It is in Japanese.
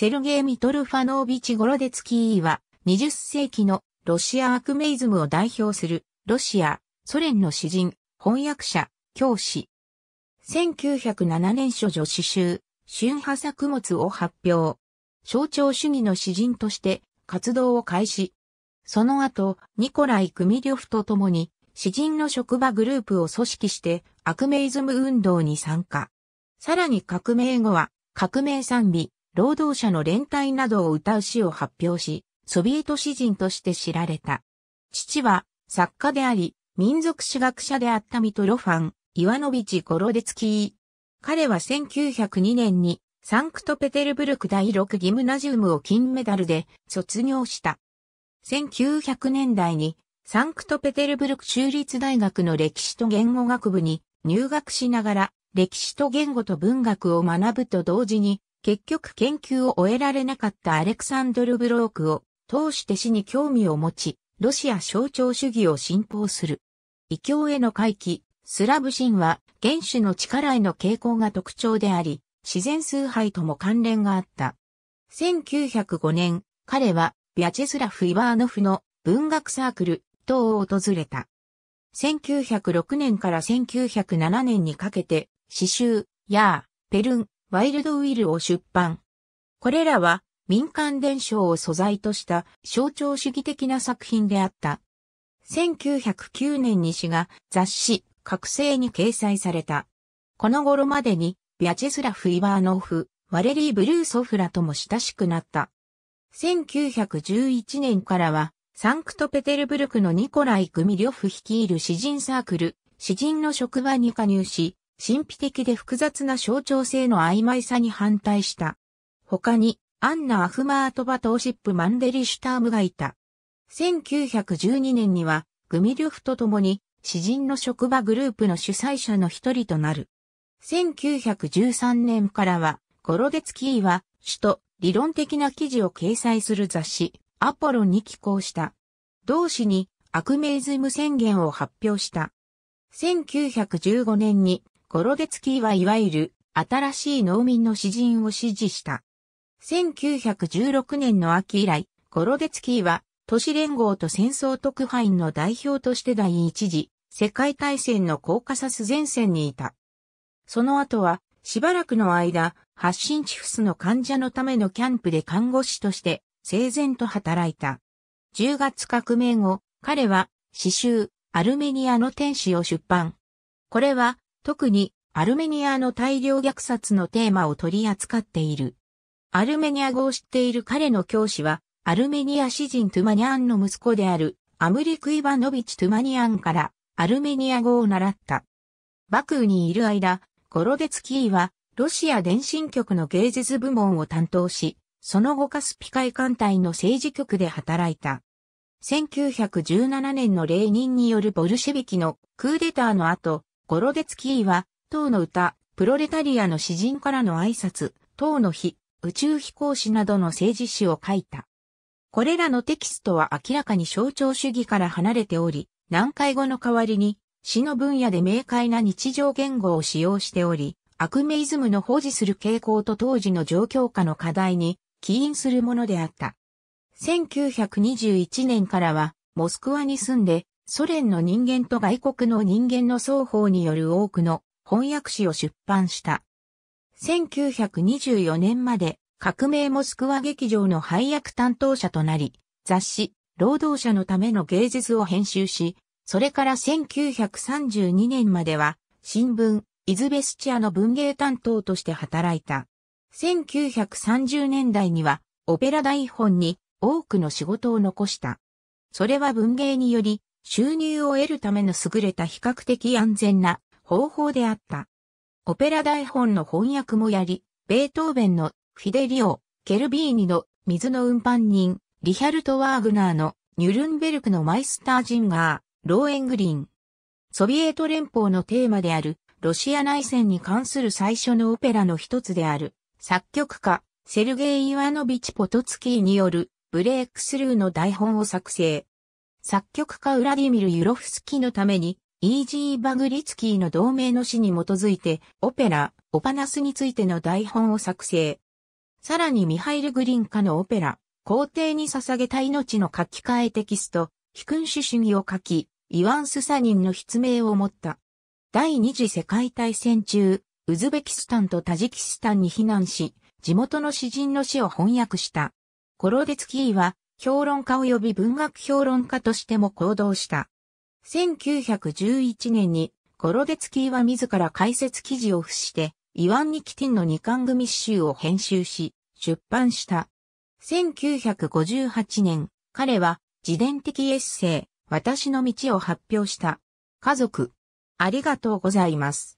セルゲイ・ミトルファノービチ・ゴロデツキーは、20世紀のロシアアクメイズムを代表する、ロシア、ソ連の詩人、翻訳者、教師。1907年初女詩集、春派作物を発表。象徴主義の詩人として活動を開始。その後、ニコライ・クミリョフと共に、詩人の職場グループを組織して、アクメイズム運動に参加。さらに革命後は、革命賛美、労働者の連帯などを歌う詩を発表し、ソビエト詩人として知られた。父は作家であり、民族史学者であったミトロファン、イワノビチ・ゴロデツキー。彼は1902年にサンクトペテルブルク第6ギムナジウムを金メダルで卒業した。1900年代にサンクトペテルブルク州立大学の歴史と言語学部に入学しながら歴史と言語と文学を学ぶと同時に結局研究を終えられなかったアレクサンドル・ブロークを通して死に興味を持ち、ロシア象徴主義を信奉する。異教への回帰、スラブ神は原種の力への傾向が特徴であり、自然崇拝とも関連があった。1905年、彼はビャチェスラフ・イバーノフの文学サークル等を訪れた。1906年から1907年にかけて、詩集、やー、ペルン、ワイルドウィルを出版。これらは民間伝承を素材とした象徴主義的な作品であった。1909年に詩が雑誌、覚醒に掲載された。この頃までに、ビャチェスラフ・イバーノフ、ワレリー・ブルーソフラとも親しくなった。1911年からは、サンクトペテルブルクのニコライ・グミリョフ率いる詩人サークル、詩人の職場に加入し、神秘的で複雑な象徴性の曖昧さに反対した。他に、アンナ・アフマートバ・トーシップ・マンデリシュタームがいた。1912年には、グミリュフと共に、詩人の職場グループの主催者の一人となる。1913年からは、ゴロデツキーは、首都、理論的な記事を掲載する雑誌、アポロに寄稿した。同誌に、アクメイズム宣言を発表した。1915年に、ゴロデツキーはいわゆる新しい農民の詩人を支持した。1916年の秋以来、ゴロデツキーは都市連合と戦争特派員の代表として第一次世界大戦のコーカサス前線にいた。その後はしばらくの間、発信チフスの患者のためのキャンプで看護師として整然と働いた。10月革命後、彼は詩集アルメニアの天使を出版。これは特にアルメニアの大量虐殺のテーマを取り扱っている。アルメニア語を知っている彼の教師は、アルメニア詩人トゥマニアンの息子であるアムリク・イバノビチ・トゥマニアンからアルメニア語を習った。バクーにいる間、ゴロデツキーはロシア電信局の芸術部門を担当し、その後カスピ海艦隊の政治局で働いた。1917年の霊人によるボルシェビキのクーデターの後、ゴロデツキーは、党の歌、プロレタリアの詩人からの挨拶、党の日、宇宙飛行士などの政治史を書いた。これらのテキストは明らかに象徴主義から離れており、難解語の代わりに、詩の分野で明快な日常言語を使用しており、アクメイズムの保持する傾向と当時の状況下の課題に起因するものであった。1921年からは、モスクワに住んで、ソ連の人間と外国の人間の双方による多くの翻訳誌を出版した。1924年まで革命モスクワ劇場の配役担当者となり、雑誌、労働者のための芸術を編集し、それから1932年までは、新聞、イズベスチアの文芸担当として働いた。1930年代には、オペラ台本に多くの仕事を残した。それは文芸により、収入を得るための優れた比較的安全な方法であった。オペラ台本の翻訳もやり、ベートーベンのフィデリオ、ケルビーニの水の運搬人、リヒャルト・ワーグナーのニュルンベルクのマイスター・ジンガー、ローエングリン。ソビエト連邦のテーマであるロシア内戦に関する最初のオペラの一つである作曲家セルゲイ・イワノビチ・ポトツキーによるブレイクスルーの台本を作成。作曲家ウラディミル・ユロフスキーのために、イージー・バグリツキーの同名の詩に基づいて、オペラ、オパナスについての台本を作成。さらにミハイル・グリンカのオペラ、皇帝に捧げた命の書き換えテキスト、非君主主義を書き、イワン・スサニンの筆名を持った。第二次世界大戦中、ウズベキスタンとタジキスタンに避難し、地元の詩人の詩を翻訳した。コロデツキーは、評論家及び文学評論家としても行動した。1911年にゴロデツキーは自ら解説記事を付して、イワン・ニキティンの二巻組集を編集し、出版した。1958年、彼は自伝的エッセイ、私の道を発表した。家族。ありがとうございます。